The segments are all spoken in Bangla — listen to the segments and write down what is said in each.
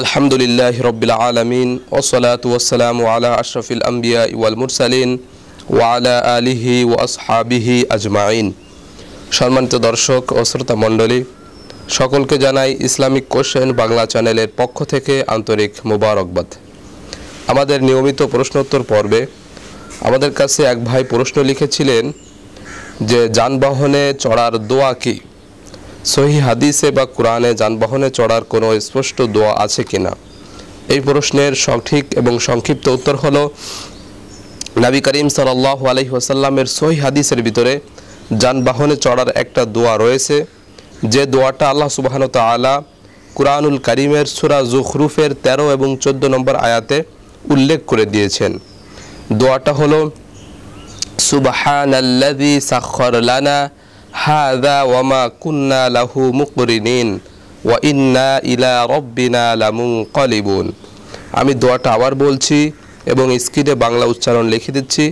আলহামদুলিল্লাহ রবিল আলমিন ওসলাত ওসালাম ওয়ালা আশরফিল আম্বিয়া ওয়াল মুরসালিন ওয়ালা আলিহি ওয়াসহাবিহি আজমাইন সম্মানিত দর্শক ও শ্রোতা মণ্ডলী সকলকে জানাই ইসলামিক কোশ্চেন বাংলা চ্যানেলের পক্ষ থেকে আন্তরিক মোবারকবাদ আমাদের নিয়মিত প্রশ্নোত্তর পর্বে আমাদের কাছে এক ভাই প্রশ্ন লিখেছিলেন যে যানবাহনে চড়ার দোয়া কী সহি হাদিসে বা কোরআনে যানবাহনে চড়ার কোনো স্পষ্ট দোয়া আছে কিনা এই প্রশ্নের সঠিক এবং সংক্ষিপ্ত উত্তর হল নাবী করিম সাল্লাহ আলহিহাসাল্লামের সহি হাদিসের ভিতরে যানবাহনে চড়ার একটা দোয়া রয়েছে যে দোয়াটা আল্লাহ সুবাহন তালা কুরআনুল করিমের সুরা জুখরুফের ১৩ এবং ১৪ নম্বর আয়াতে উল্লেখ করে দিয়েছেন দোয়াটা হলো সুবাহান আল্লাদি সাক্ষর লানা হাদা ওয়ামা কুন্না লাহু মুকরিনিন ওয়া ইন্না ইলা রব্বিনা আমি দোয়াটা আবার বলছি এবং স্ক্রিনে বাংলা উচ্চারণ লিখে দিচ্ছি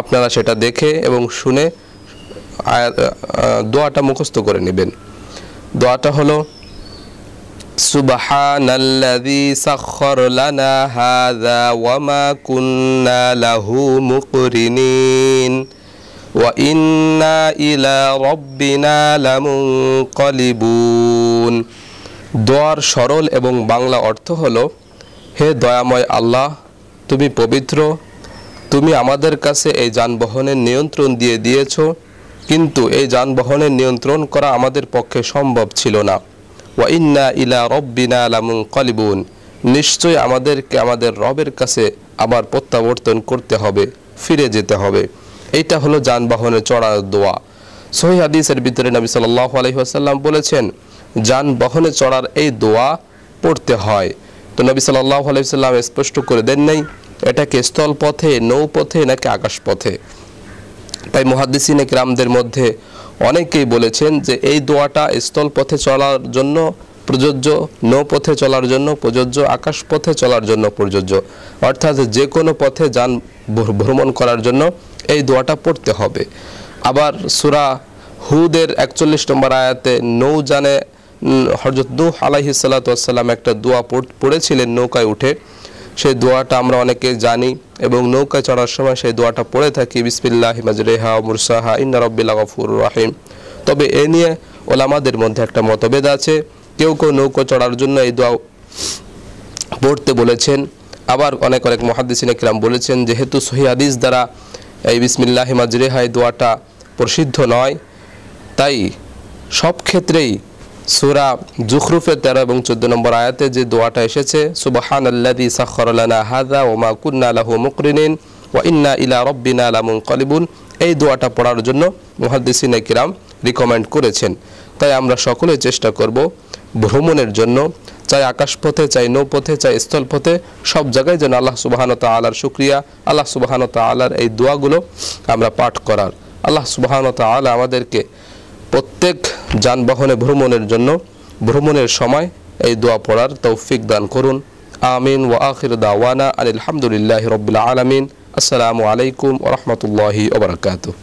আপনারা সেটা দেখে এবং শুনে দোয়াটা মুখস্থ করে নেবেন দোয়াটা হলো সুবহানাল্লাযী সাখখার লানা হাযা ওয়া মা কুন্না লাহু মুকরিনিন وإنا إلى ربنا لمنقلبون দোয়ার সরল এবং বাংলা অর্থ হলো হে দয়াময় আল্লাহ তুমি পবিত্র তুমি আমাদের কাছে এই যানবাহনের নিয়ন্ত্রণ দিয়ে দিয়েছ কিন্তু এই যানবাহনের নিয়ন্ত্রণ করা আমাদের পক্ষে সম্ভব ছিল না ওয়াইন্না ইলা রব্বিনা লামুন কলিবুন নিশ্চয় আমাদেরকে আমাদের রবের কাছে আবার প্রত্যাবর্তন করতে হবে ফিরে যেতে হবে এটা হলো যানবাহনে চড়ার দোয়া সহি হাদিসের ভিতরে নবী সাল্লাহ আলহিহাসাল্লাম বলেছেন যানবাহনে চড়ার এই দোয়া পড়তে হয় তো নবী সাল্লাহ আলহিহাল্লাম স্পষ্ট করে দেন নাই এটাকে স্থল পথে নৌপথে নাকি আকাশ পথে তাই মহাদিসিনে গ্রামদের মধ্যে অনেকেই বলেছেন যে এই দোয়াটা স্থল পথে চলার জন্য প্রযোজ্য নৌপথে চলার জন্য প্রযোজ্য আকাশ পথে চলার জন্য প্রযোজ্য অর্থাৎ যে কোনো পথে যান ভ্রমণ করার জন্য এই দোয়াটা পড়তে হবে আবার সুরা হুদের একচল্লিশ নম্বর আয়াতে নৌজানে হরজত নু আলাহি সাল্লাতাম একটা দোয়া পড়েছিলেন নৌকায় উঠে সেই দোয়াটা আমরা অনেকে জানি এবং নৌকায় চড়ার সময় সেই দোয়াটা পড়ে থাকি বিসমিল্লাহ রেহা মুরসাহা ইন্না রব্বিল্লা গফুর রাহিম তবে এ নিয়ে ওলামাদের মধ্যে একটা মতভেদ আছে কেউ কেউ নৌকো চড়ার জন্য এই দোয়া পড়তে বলেছেন আবার অনেক অনেক মহাদিসিন একরাম বলেছেন যেহেতু সহি হাদিস দ্বারা এই বিসমিল্লাহ মাজরেহায় দোয়াটা প্রসিদ্ধ নয় তাই সব ক্ষেত্রেই সুরা জুখরুফের তেরো এবং চোদ্দ নম্বর আয়াতে যে দোয়াটা এসেছে সুবাহান আল্লাদি সাক্ষরলানা হাজা ওমা কুন্না আলাহু মুকরিনিন ও ইন্না ইলা রব্বিনা আলামুন কলিবুন এই দোয়াটা পড়ার জন্য মহাদিসিন কিরাম রিকমেন্ড করেছেন তাই আমরা সকলে চেষ্টা করব ভ্রমণের জন্য চাই আকাশপথে চাই নৌপথে চাই স্থলপথে সব জায়গায় যেন আল্লাহ সুবাহানত আলার শুক্রিয়া আল্লাহ সুবাহানত আলার এই দোয়াগুলো আমরা পাঠ করার আল্লাহ সুবাহানত আলা আমাদেরকে প্রত্যেক যানবাহনে ভ্রমণের জন্য ভ্রমণের সময় এই দোয়া পড়ার তৌফিক দান করুন আমিন ও আখির দাওয়ানা আলহামদুলিল্লাহ রবিল্লা আলমিন আসসালামু আলাইকুম ওরহমতুল্লাহি ওবরাকাতু